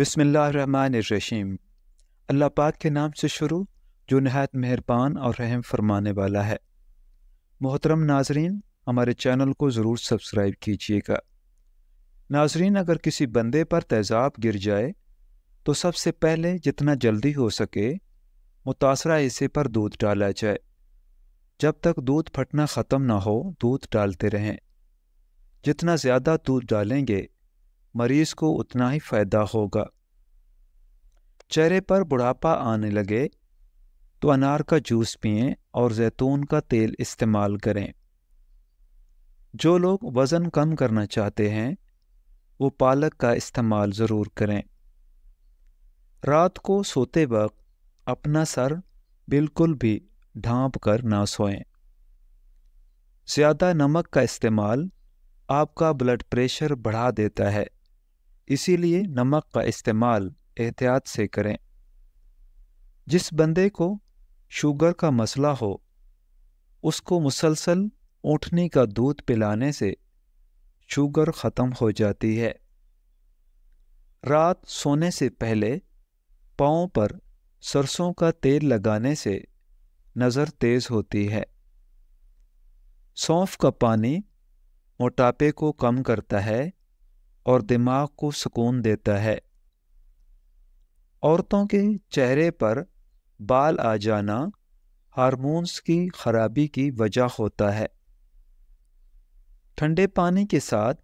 रशीम अल्लाह पाक के नाम से शुरू जो नहायत मेहरबान और रहम फरमाने वाला है मोहतरम नाजरीन हमारे चैनल को ज़रूर सब्सक्राइब कीजिएगा नाजरीन अगर किसी बंदे पर तेज़ाब गिर जाए तो सबसे पहले जितना जल्दी हो सके मुतासरा हिस्से पर दूध डाला जाए जब तक दूध फटना ख़त्म ना हो दूध डालते रहें जितना ज़्यादा दूध डालेंगे मरीज को उतना ही फायदा होगा चेहरे पर बुढ़ापा आने लगे तो अनार का जूस पिएं और जैतून का तेल इस्तेमाल करें जो लोग वज़न कम करना चाहते हैं वो पालक का इस्तेमाल ज़रूर करें रात को सोते वक्त अपना सर बिल्कुल भी ढांप कर ना सोएं ज़्यादा नमक का इस्तेमाल आपका ब्लड प्रेशर बढ़ा देता है इसीलिए नमक का इस्तेमाल एहतियात से करें जिस बंदे को शुगर का मसला हो उसको मुसलसल ऊँटनी का दूध पिलाने से शुगर ख़त्म हो जाती है रात सोने से पहले पाँव पर सरसों का तेल लगाने से नज़र तेज़ होती है सौंफ का पानी मोटापे को कम करता है और दिमाग को सुकून देता है औरतों के चेहरे पर बाल आ जाना हार्मोन्स की खराबी की वजह होता है ठंडे पानी के साथ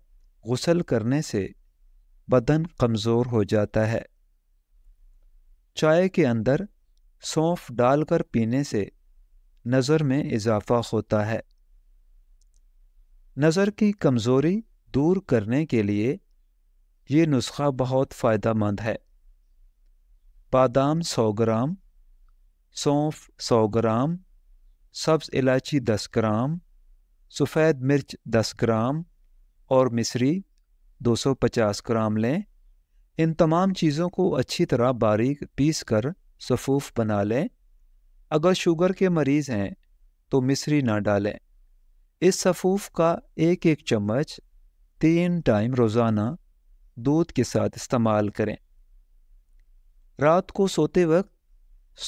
गुसल करने से बदन कमज़ोर हो जाता है चाय के अंदर सौंफ डालकर पीने से नज़र में इजाफा होता है नज़र की कमज़ोरी दूर करने के लिए ये नुस्खा बहुत फ़ायदेमंद है बादाम 100 ग्राम सौंफ 100 ग्राम सब्ज़ इलायची 10 ग्राम सफ़ेद मिर्च 10 ग्राम और मिश्री 250 ग्राम लें इन तमाम चीज़ों को अच्छी तरह बारीक पीस कर सफूफ बना लें अगर शुगर के मरीज़ हैं तो मिश्री ना डालें इस सफूफ का एक एक चम्मच तीन टाइम रोज़ाना दूध के साथ इस्तेमाल करें रात को सोते वक्त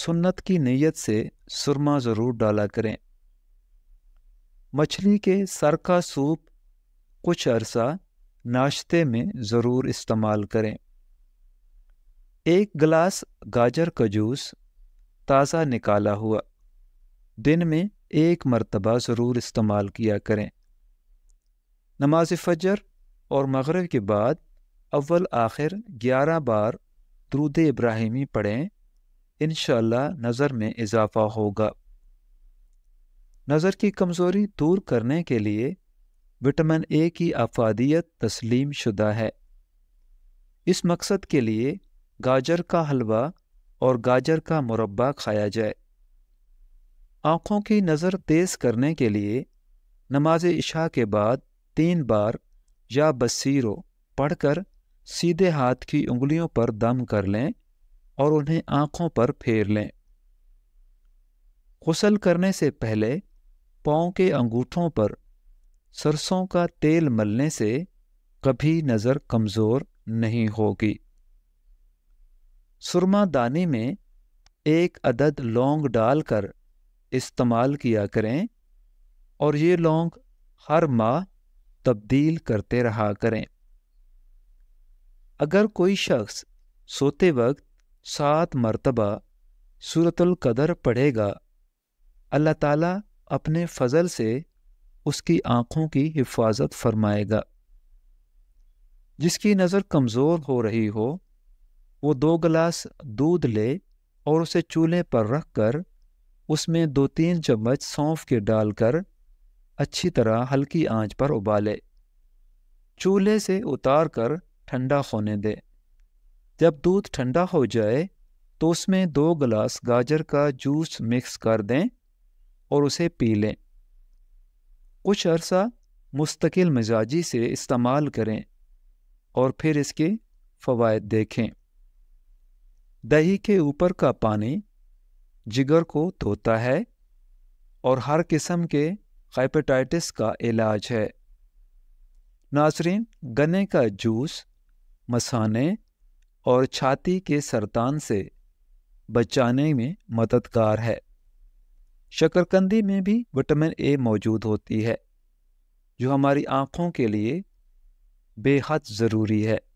सुन्नत की नीयत से सुरमा ज़रूर डाला करें मछली के सर का सूप कुछ अरसा नाश्ते में ज़रूर इस्तेमाल करें एक गिलास गाजर का जूस ताज़ा निकाला हुआ दिन में एक मरतबा ज़रूर इस्तेमाल किया करें नमाज फजर और मगरब के बाद अव्वल आखिर ग्यारह बार दरूद इब्राहिमी पढ़ें इन नज़र में इजाफा होगा नज़र की कमज़ोरी दूर करने के लिए विटामिन ए की अफादियत तस्लीम शुदा है इस मकसद के लिए गाजर का हलवा और गाजर का मुरबा खाया जाए आँखों की नज़र तेज़ करने के लिए नमाज इशा के बाद तीन बार या बसीरो पढ़कर सीधे हाथ की उंगलियों पर दम कर लें और उन्हें आंखों पर फेर लें गसल करने से पहले पाँव के अंगूठों पर सरसों का तेल मलने से कभी नज़र कमज़ोर नहीं होगी सुरमा दानी में एक अदद लौंग डालकर इस्तेमाल किया करें और ये लौंग हर माह तब्दील करते रहा करें अगर कोई शख्स सोते वक्त सात मरतबा सूरतुल कदर पढ़ेगा अल्लाह ताला अपने फजल से उसकी आँखों की हिफाजत फरमाएगा जिसकी नज़र कमज़ोर हो रही हो वो दो गिलास दूध ले और उसे चूल्हे पर रख कर उसमें दो तीन चम्मच सौंफ के डालकर अच्छी तरह हल्की आंच पर उबाले चूल्हे से उतार कर ठंडा होने दें जब दूध ठंडा हो जाए तो उसमें दो गिलास गाजर का जूस मिक्स कर दें और उसे पी लें कुछ अरसा मुस्तकिल मिजाजी से इस्तेमाल करें और फिर इसके फवायद देखें दही के ऊपर का पानी जिगर को धोता है और हर किस्म के हेपेटाइटिस का इलाज है नासरीन गन्ने का जूस मसाने और छाती के सरतान से बचाने में मददगार है शकरकंदी में भी विटामिन ए मौजूद होती है जो हमारी आँखों के लिए बेहद ज़रूरी है